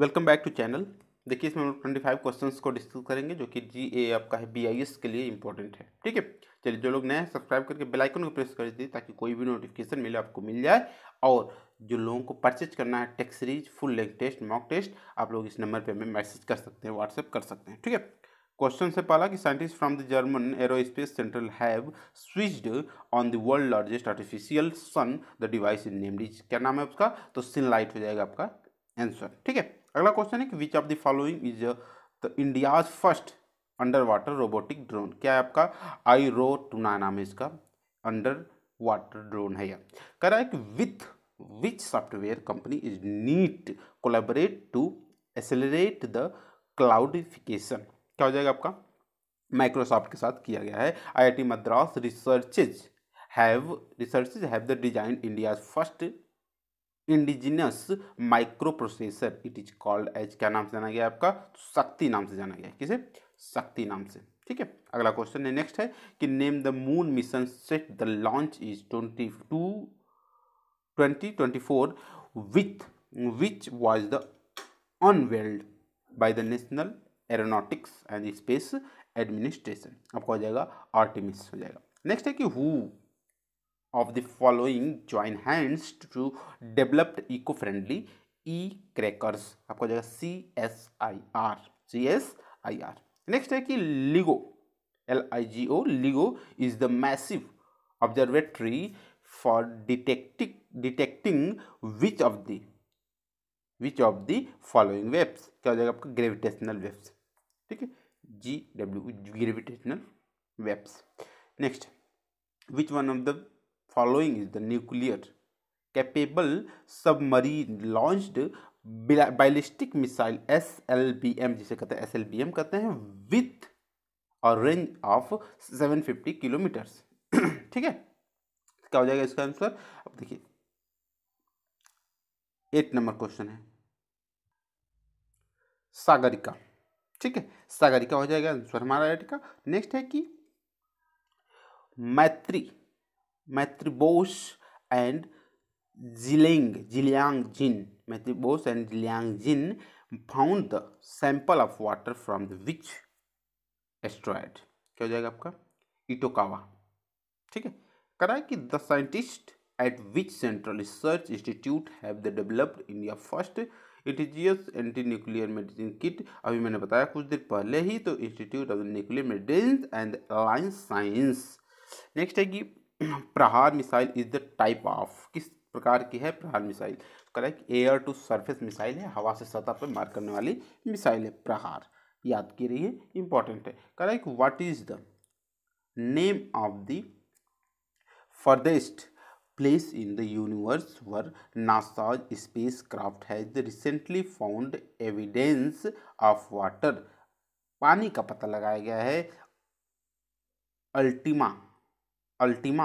welcome back to channel देखिए इसमें हम लोग ट्वेंटी फाइव क्वेश्चन को डिस्कस करेंगे जो कि जी ए आपका है बी आई एस के लिए इंपॉर्टेंट है ठीक है चलिए जो लोग नए सब्सक्राइब करके बेल आइकन को प्रेस कर दीजिए ताकि कोई भी नोटिफिकेशन मिले आपको मिल जाए और जो लोगों को परचेज करना है टेक्स series full length test mock test आप लोग इस नंबर पर हमें मैसेज कर सकते हैं व्हाट्सएप कर सकते हैं ठीक है क्वेश्चन से पाला कि scientist from the German aerospace central have switched on the world largest artificial sun the device in named क्या नाम है उसका तो सिन लाइट हो जाएगा आपका आंसर ठीक है अगला क्वेश्चन है कि which of the following is the India's first underwater robotic drone क्या है आपका आई रो टू टूना नाम है इसका अंडर वाटर ड्रोन है यह कह रहा है कि with which software company is NIIT collaborate to accelerate the cloudification क्या हो जाएगा आपका माइक्रोसॉफ्ट के साथ किया गया है I I T Madras researchers have researchers have the design India's first indigenous microprocessor it is called as क्या नाम से जाना गया आपका शक्ति नाम से जाना गया किसे शक्ति नाम से ठीक है अगला क्वेश्चन है नेक्स्ट है कि name the moon mission set the launch is twenty two twenty twenty four with which was the unveiled by the national aeronautics and space administration आपका हो जाएगा आर्टिमिस हो जाएगा नेक्स्ट है कि who of the following join hands to developed eco friendly e crackers आपको जाएगा C S I R C S I R next है कि LIGO L I G O LIGO is the massive observatory for detecting detecting which of the which of the following waves क्या हो जाएगा आपका gravitational waves ठीक है G W gravitational waves next which one of the following is the nuclear capable submarine launched ballistic missile SLBM जिसे कहते हैं SLBM कहते हैं with a range of 750 kilometres ठीक है क्या हो जाएगा इसका आंसर अब देखिए एट नंबर क्वेश्चन है सागरिका ठीक है सागरिका हो जाएगा आंसर हमारा एट का नेक्स्ट है कि Maitri Maitribosh and Zileng Ziliang Jin Maitribose and Ziliang Jin found the sample of water from the which asteroid क्या हो जाएगा आपका इटोकावा ठीक है कराए कि the scientist at which central research institute have the developed India first indigenous anti nuclear medicine kit अभी मैंने बताया कुछ देर पहले ही तो institute of nuclear medicine and अलाइंस साइंस नेक्स्ट है कि Prahar missile is the type of किस प्रकार की है Prahar missile correct air to surface missile है हवा से सतह पर मार करने वाली मिसाइल है प्रहार याद की रही है इंपॉर्टेंट है correct what is the name of the farthest place place in the universe where NASA's spacecraft the recently found evidence of water पानी का पता लगाया गया है अल्टीमा अल्टीमा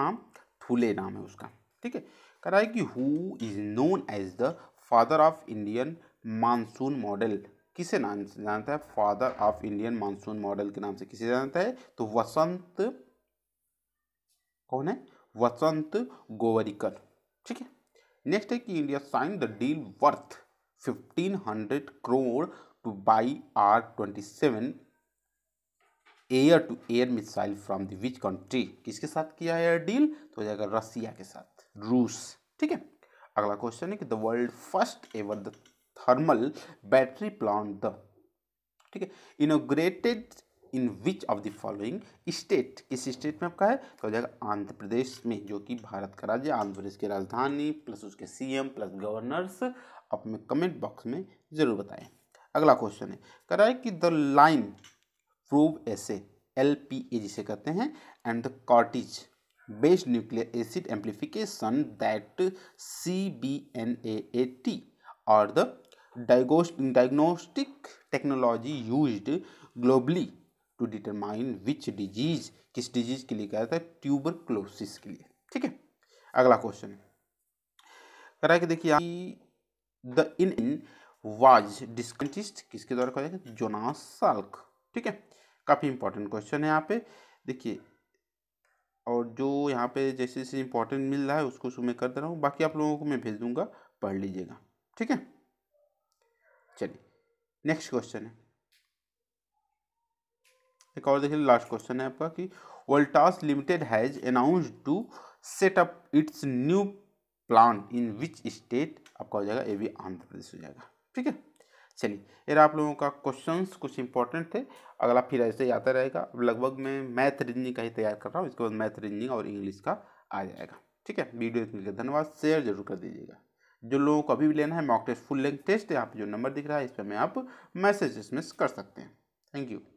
थूले नाम है उसका ठीक है कह रहा है कि who is known as the father of Indian monsoon model किसे नाम से जानता है father of Indian monsoon model के नाम से किसे जानता है तो वसंत कौन है वसंत गोवरिकर ठीक है नेक्स्ट है कि India sign the deal worth fifteen hundred crore to buy R twenty seven air to air missile from the which country किसके साथ किया है डील तो हो जाएगा रसिया के साथ रूस ठीक है अगला क्वेश्चन है कि the world first ever the thermal battery plant the ठीक है inaugurated in which of the following state किस स्टेट में आपका है तो हो जाएगा आंध्र प्रदेश में जो कि भारत का राज्य आंध्र प्रदेश की राजधानी प्लस उसके सीएम प्लस गवर्नर्स अपने कमेंट बॉक्स में ज़रूर बताएं अगला क्वेश्चन है कह रहा है कि the line probe assay L P A जिसे कहते हैं and the cartridge based nuclear acid amplification that C B N A A T और the diagnostic technology use globally to determine which disease किस डिजीज के लिए कहा जाता है ट्यूबर क्लोसिस के लिए ठीक है अगला क्वेश्चन करा के देखिए द इन इन वाज डिस्कटिस्ट किसके द्वारा कहा जाता है जोनास साल्क ठीक है काफ़ी इंपॉर्टेंट क्वेश्चन है यहाँ पे देखिए और जो यहाँ पे जैसे जैसे इंपॉर्टेंट मिल रहा है उसको उसको मैं कर दे रहा हूँ बाकी आप लोगों को मैं भेज दूँगा पढ़ लीजिएगा ठीक है चलिए नेक्स्ट क्वेश्चन है एक और देखिए लास्ट क्वेश्चन है आपका कि Voltas limited has announce to set up its new plant in which state आपका हो जाएगा ए भी आंध्र प्रदेश हो जाएगा ठीक है चलिए यार आप लोगों का क्वेश्चंस कुछ इंपॉर्टेंट थे अगला फिर ऐसे ही आता रहेगा अब लगभग मैं मैथ रीजनिंग का ही तैयार कर रहा हूँ इसके बाद मैथ रीजनिंग और इंग्लिश का आ जाएगा ठीक है वीडियो के लिए धन्यवाद शेयर जरूर कर दीजिएगा जो लोगों को अभी भी लेना है mock test full length test यहाँ पर जो नंबर दिख रहा है इस पर मैं आप मैसेज इसमें कर सकते हैं थैंक यू